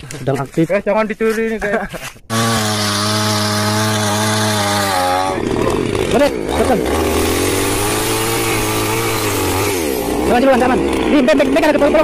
sedang aktif eh, jangan dicuri ini kayak Berat, tekan. Jangan jalan, jangan. Ini bebek, bebek ada kepala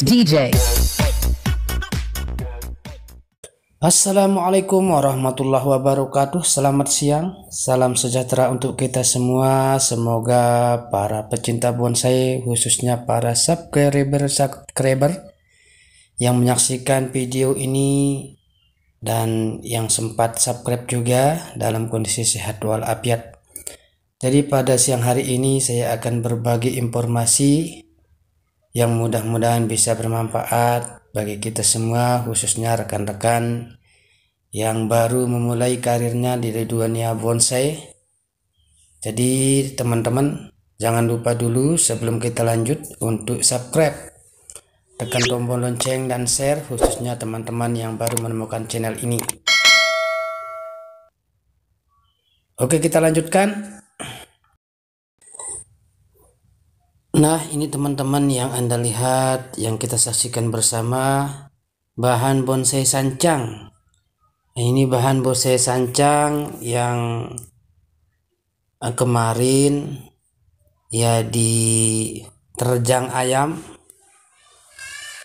DJ. Assalamualaikum warahmatullahi wabarakatuh. Selamat siang, salam sejahtera untuk kita semua. Semoga para pecinta bonsai, khususnya para subscriber subscriber yang menyaksikan video ini dan yang sempat subscribe juga dalam kondisi sehat walafiat. Jadi pada siang hari ini saya akan berbagi informasi yang mudah-mudahan bisa bermanfaat bagi kita semua khususnya rekan-rekan yang baru memulai karirnya di dunia bonsai. Jadi teman-teman jangan lupa dulu sebelum kita lanjut untuk subscribe tekan tombol lonceng dan share khususnya teman-teman yang baru menemukan channel ini. Oke kita lanjutkan. Nah, ini teman-teman yang Anda lihat, yang kita saksikan bersama, bahan bonsai sancang. Nah, ini bahan bonsai sancang yang eh, kemarin ya di terjang ayam.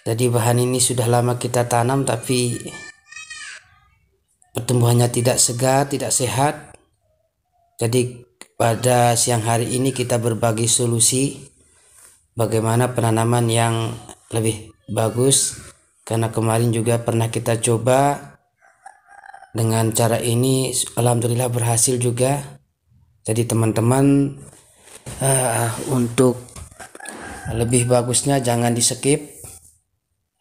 Jadi bahan ini sudah lama kita tanam tapi pertumbuhannya tidak segar, tidak sehat. Jadi pada siang hari ini kita berbagi solusi bagaimana penanaman yang lebih bagus karena kemarin juga pernah kita coba dengan cara ini alhamdulillah berhasil juga jadi teman-teman uh, untuk lebih bagusnya jangan di skip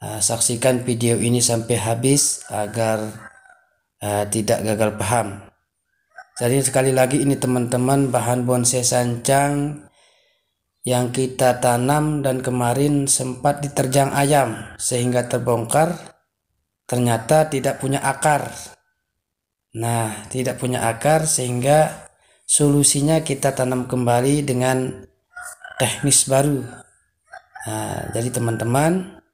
uh, saksikan video ini sampai habis agar uh, tidak gagal paham jadi sekali lagi ini teman-teman bahan bonsai sancang yang kita tanam dan kemarin sempat diterjang ayam sehingga terbongkar ternyata tidak punya akar. Nah, tidak punya akar sehingga solusinya kita tanam kembali dengan teknis baru. Nah, jadi teman-teman,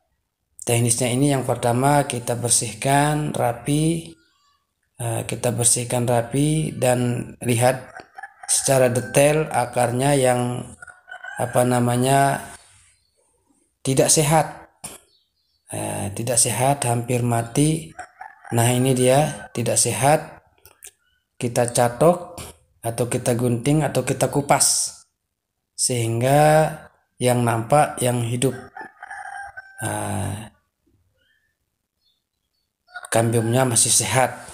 teknisnya ini yang pertama kita bersihkan rapi, eh, kita bersihkan rapi dan lihat secara detail akarnya yang apa namanya tidak sehat eh, tidak sehat hampir mati nah ini dia tidak sehat kita catok atau kita gunting atau kita kupas sehingga yang nampak yang hidup eh, kambiumnya masih sehat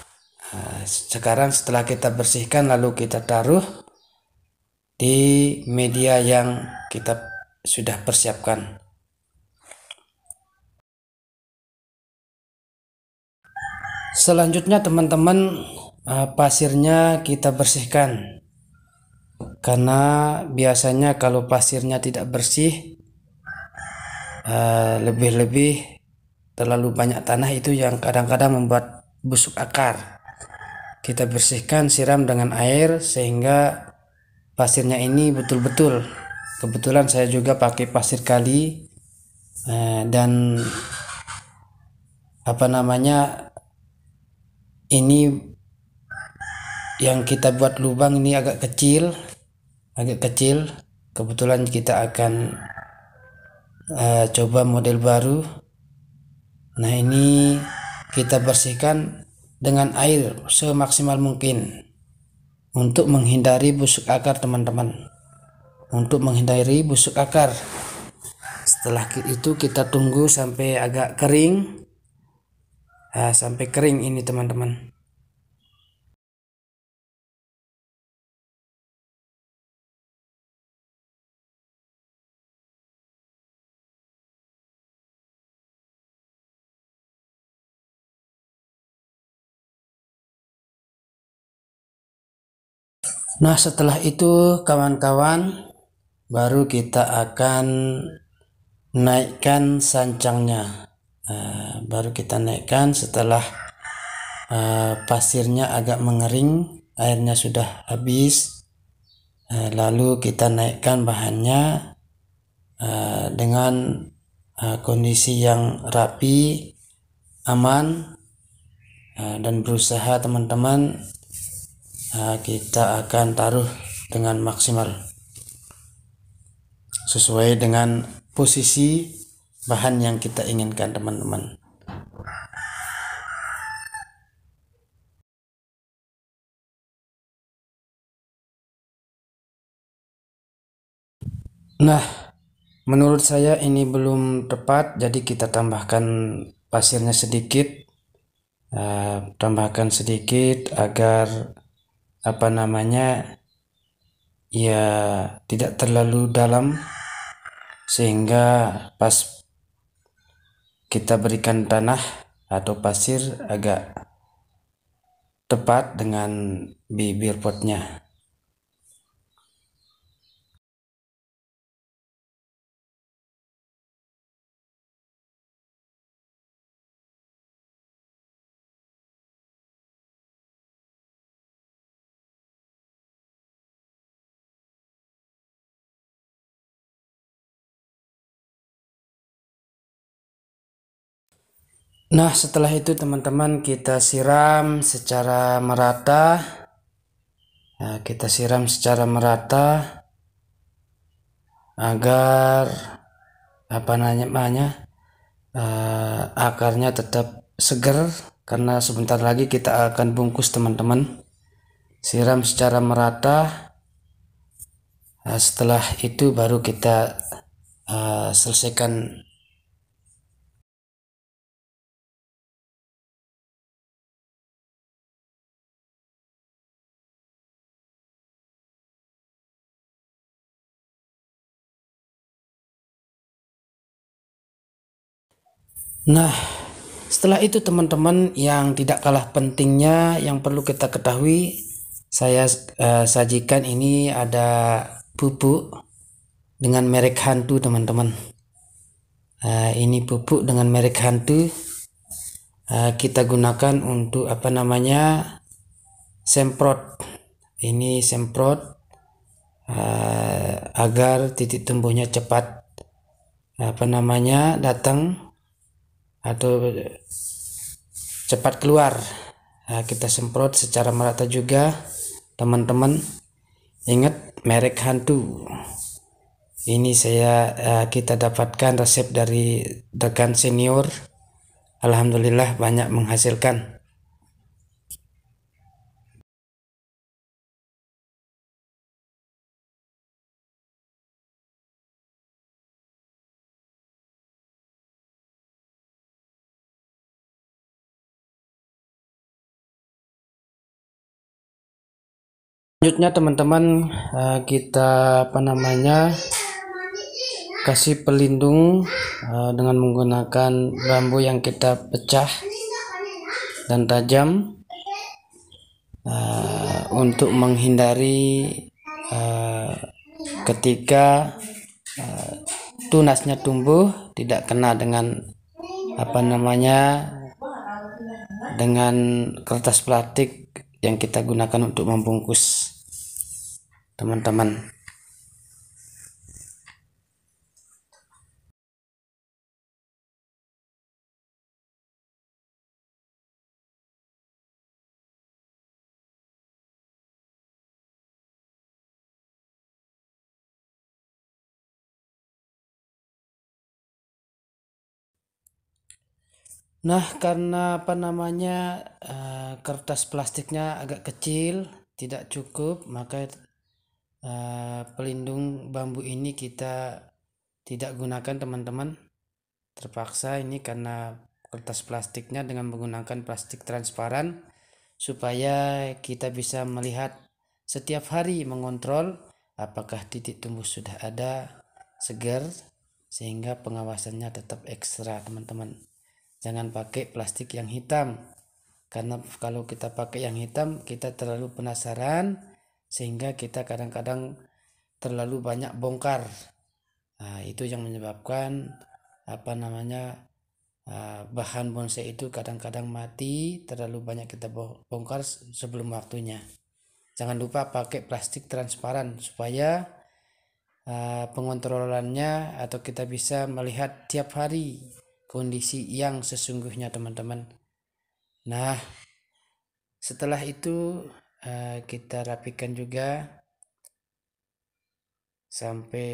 nah, sekarang setelah kita bersihkan lalu kita taruh di media yang kita sudah persiapkan. Selanjutnya teman-teman eh, pasirnya kita bersihkan karena biasanya kalau pasirnya tidak bersih eh, lebih-lebih terlalu banyak tanah itu yang kadang-kadang membuat busuk akar kita bersihkan siram dengan air sehingga pasirnya ini betul-betul kebetulan saya juga pakai pasir kali eh, dan apa namanya ini yang kita buat lubang ini agak kecil agak kecil kebetulan kita akan uh, coba model baru nah ini kita bersihkan dengan air semaksimal mungkin untuk menghindari busuk akar teman-teman untuk menghindari busuk akar setelah itu kita tunggu sampai agak kering nah, sampai kering ini teman-teman Nah, setelah itu kawan-kawan baru kita akan naikkan sancangnya. Uh, baru kita naikkan setelah uh, pasirnya agak mengering, airnya sudah habis. Uh, lalu kita naikkan bahannya uh, dengan uh, kondisi yang rapi, aman, uh, dan berusaha teman-teman Eh, kita akan taruh dengan maksimal sesuai dengan posisi bahan yang kita inginkan teman-teman Nah, menurut saya ini belum tepat, jadi kita tambahkan pasirnya sedikit, uh, tambahkan sedikit agar apa namanya ya tidak terlalu dalam sehingga pas kita berikan tanah atau pasir agak tepat dengan bibir potnya. Nah, setelah itu teman-teman kita siram secara merata. Nah, kita siram secara merata agar apa namanya uh, akarnya tetap segar karena sebentar lagi kita akan bungkus teman-teman. Siram secara merata. Nah, setelah itu baru kita uh, selesaikan Nah, setelah itu teman-teman yang tidak kalah pentingnya yang perlu kita ketahui, saya uh, sajikan ini ada pupuk dengan merek hantu teman-teman. Uh, ini pupuk dengan merek hantu uh, kita gunakan untuk apa namanya semprot. Ini semprot uh, agar titik tumbuhnya cepat apa namanya datang atau cepat keluar nah, kita semprot secara merata juga teman-teman ingat merek hantu ini saya uh, kita dapatkan resep dari rekan senior Alhamdulillah banyak menghasilkan selanjutnya teman-teman eh, kita apa namanya kasih pelindung eh, dengan menggunakan bambu yang kita pecah dan tajam eh, untuk menghindari ketika tunasnya tumbuh tidak kena dengan apa namanya dengan kertas plastik yang kita gunakan untuk membungkus teman-teman Nah, karena apa namanya eh, kertas plastiknya agak kecil, tidak cukup, maka Eh, pelindung bambu ini kita tidak gunakan teman-teman terpaksa ini karena kertas plastiknya dengan menggunakan plastik transparan supaya kita bisa melihat setiap hari mengontrol apakah titik tumbuh sudah ada segar sehingga pengawasannya tetap ekstra teman-teman jangan pakai plastik yang hitam karena kalau kita pakai yang hitam kita terlalu penasaran sehingga kita kadang-kadang terlalu banyak bongkar nah, itu yang menyebabkan apa namanya ah, bahan bonsai itu kadang-kadang mati terlalu banyak kita bongkar sebelum waktunya jangan lupa pakai plastik transparan supaya ah, pengontrolannya atau kita bisa melihat tiap hari kondisi yang sesungguhnya teman-teman nah setelah itu Eh, kita rapikan juga sampai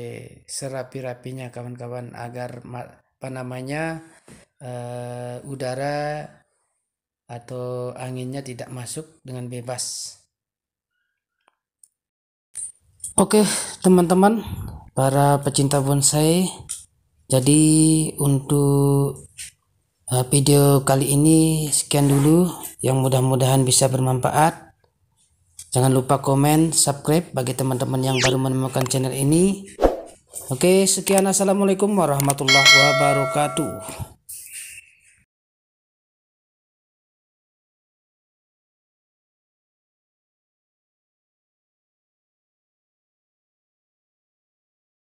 serapi-rapinya kawan-kawan agar apa namanya uh, udara atau anginnya tidak masuk dengan bebas. Oke, teman-teman, para pecinta bonsai. Jadi untuk eh, video kali ini sekian dulu yang mudah-mudahan bisa bermanfaat. Jangan lupa komen, subscribe bagi teman-teman yang baru menemukan channel ini. Oke, sekian. Assalamualaikum warahmatullahi wabarakatuh.